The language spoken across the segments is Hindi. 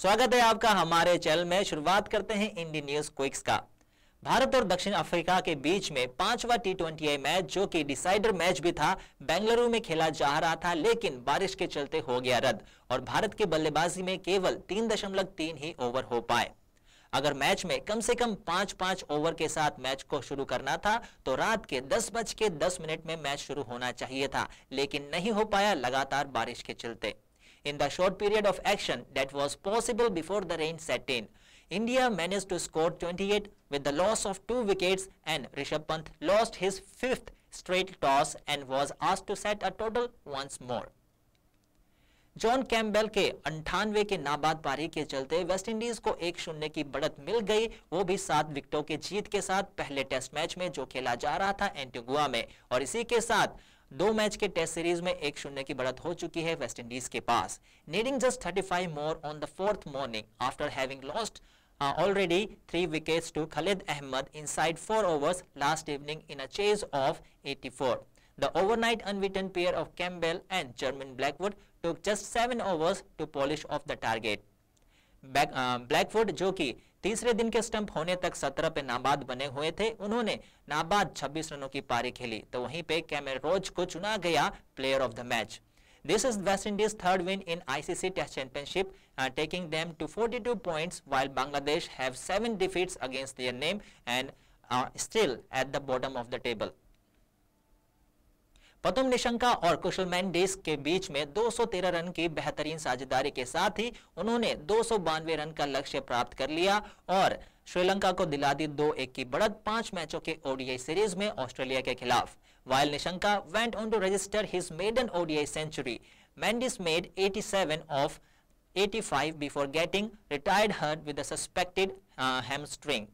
स्वागत है आपका हमारे चैनल में शुरुआत करते हैं इंडियन न्यूज क्विक्स का भारत और दक्षिण अफ्रीका के बीच में पांचवा टी ट्वेंटी मैच जो कि डिसाइडर मैच भी था बेंगलुरु में खेला जा रहा था लेकिन बारिश के चलते हो गया रद्द और भारत की बल्लेबाजी में केवल तीन दशमलव तीन ही ओवर हो पाए अगर मैच में कम से कम पांच पांच ओवर के साथ मैच को शुरू करना था तो रात के दस बज के दस मिनट में मैच शुरू होना चाहिए था लेकिन नहीं हो पाया लगातार बारिश के चलते in the short period of action that was possible before the rain set in. India managed to score 28 with the loss of two wickets and Rishabh Pant lost his fifth straight toss and was asked to set a total once more. John Campbell के अंठानवे के नाबाद पारी के चलते वेस्टइंडीज को एक शून्य की बढ़त मिल गई वो भी सात विकेटों की जीत के साथ पहले टेस्ट मैच में जो खेला जा रहा था एंटीगुआ में और इसी के साथ दो मैच के टेस्ट सीरीज में एक शून्य की बढ़त हो चुकी है वेस्टइंडीज के पास needing just 35 more on the fourth morning after having lost already three wickets to Khalid Ahmed inside four overs last evening in a chase of 84. The overnight unbeaten pair of Campbell and German Blackwood took just seven overs to polish off the target. Back, uh, Blackwood, जो कि तीसरे दिन के स्टंप होने तक सत्रह पे नाबाद बने हुए थे उन्होंने नाबाद छब्बीस रनों की पारी खेली तो वहीं पे कैमर रोज को चुना गया player of the match This is West Indies' third win in ICC Test Championship, uh, taking them to 42 points, while Bangladesh have seven defeats against their name and are still at the bottom of the table. Pathum Nissanka और कुशल मैंडिस के बीच में 213 रन की बेहतरीन साझेदारी के साथ ही उन्होंने दो रन का लक्ष्य प्राप्त कर लिया और श्रीलंका को दिला दी दो एक की बढ़त पांच मैचों के ओडीआई सीरीज में ऑस्ट्रेलिया के खिलाफ while Nissanka went on to register his maiden ODI century Mendis made 87 off 85 before getting retired hurt with a uh,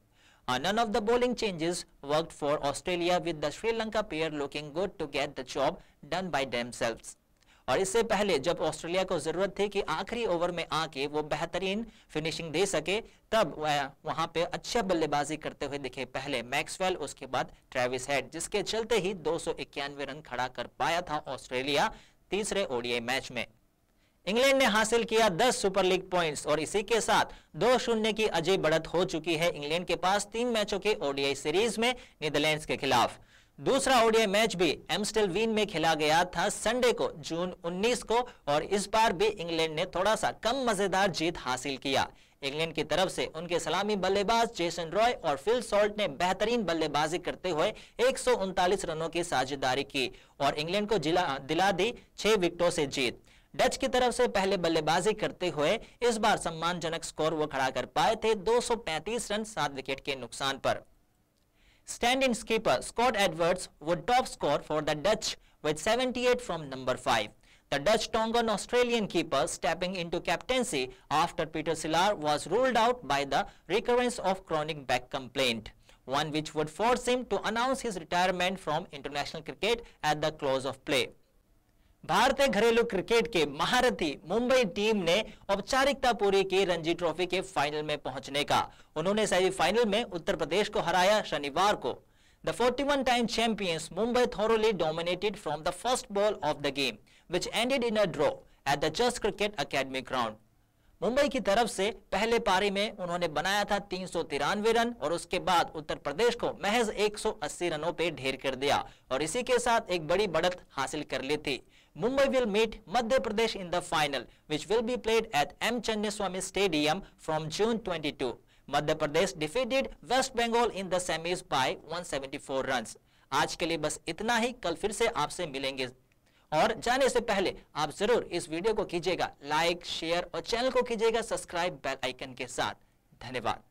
Uh, none of the bowling changes worked for australia with the sri lanka pair looking good to get the job done by themselves और इससे पहले जब ऑस्ट्रेलिया को जरूरत थी कि आखिरी ओवर में आके वो बेहतरीन फिनिशिंग दे सके तब वहां पे अच्छा बल्लेबाजी करते हुए दिखे पहले मैक्सवेल उसके बाद ट्रेविस हेड जिसके चलते ही दो रन खड़ा कर पाया था ऑस्ट्रेलिया तीसरे ओडीआई मैच में इंग्लैंड ने हासिल किया 10 सुपर लीग पॉइंट्स और इसी के साथ दो शून्य की अजय बढ़त हो चुकी है इंग्लैंड के पास तीन मैचों के ओडीआई सीरीज में नीदरलैंड के खिलाफ दूसरा ओडीआई मैच भी एमस्टेल वीन में खेला गया था संडे को जून 19 को और इस बार भी इंग्लैंड ने थोड़ा सा कम मजेदार जीत हासिल किया इंग्लैंड की तरफ से उनके सलामी बल्लेबाज जेसन रॉय और फिल सॉल्ट ने बेहतरीन बल्लेबाजी करते हुए एक रनों की साझेदारी की और इंग्लैंड को जिला दिला दी छह विकेटों से जीत डच की तरफ से पहले बल्लेबाजी करते हुए इस बार सम्मानजनक स्कोर वो खड़ा कर पाए थे 235 रन सात विकेट के नुकसान पर stand in skipper Scott Edwards was top score for the Dutch with 78 from number five The Dutch Tongan Australian keeper stepping into captaincy after Peter Sillar was ruled out by the recurrence of chronic back complaint, one which would force him to announce his retirement from international cricket at the close of play. भारतीय घरेलू क्रिकेट के महारथी मुंबई टीम ने औपचारिकता पूरी की रणजी ट्रॉफी के फाइनल में पहुंचने का उन्होंने सेमीफाइनल में उत्तर प्रदेश को हराया शनिवार को the 41 time champions Mumbai thoroughly dominated from the first ball of the game which ended in a draw at the Just Cricket Academy ground Mumbai की तरफ से पहले पारी में उन्होंने बनाया था तीन रन और उसके बाद उत्तर प्रदेश को महज 180 रनों पर ढेर कर दिया और इसी के साथ एक बड़ी बढ़त हासिल कर ली थी Mumbai will meet Madhya Pradesh in the final which will be played at M Chinni stadium from June 22. Madhya Pradesh defeated West Bengal in the semis by 174 runs. आज के लिए बस इतना ही कल फिर से आपसे मिलेंगे और जाने से पहले आप जरूर इस वीडियो को कीजिएगा लाइक शेयर और चैनल को कीजिएगा सब्सक्राइब बेल आइकन के साथ धन्यवाद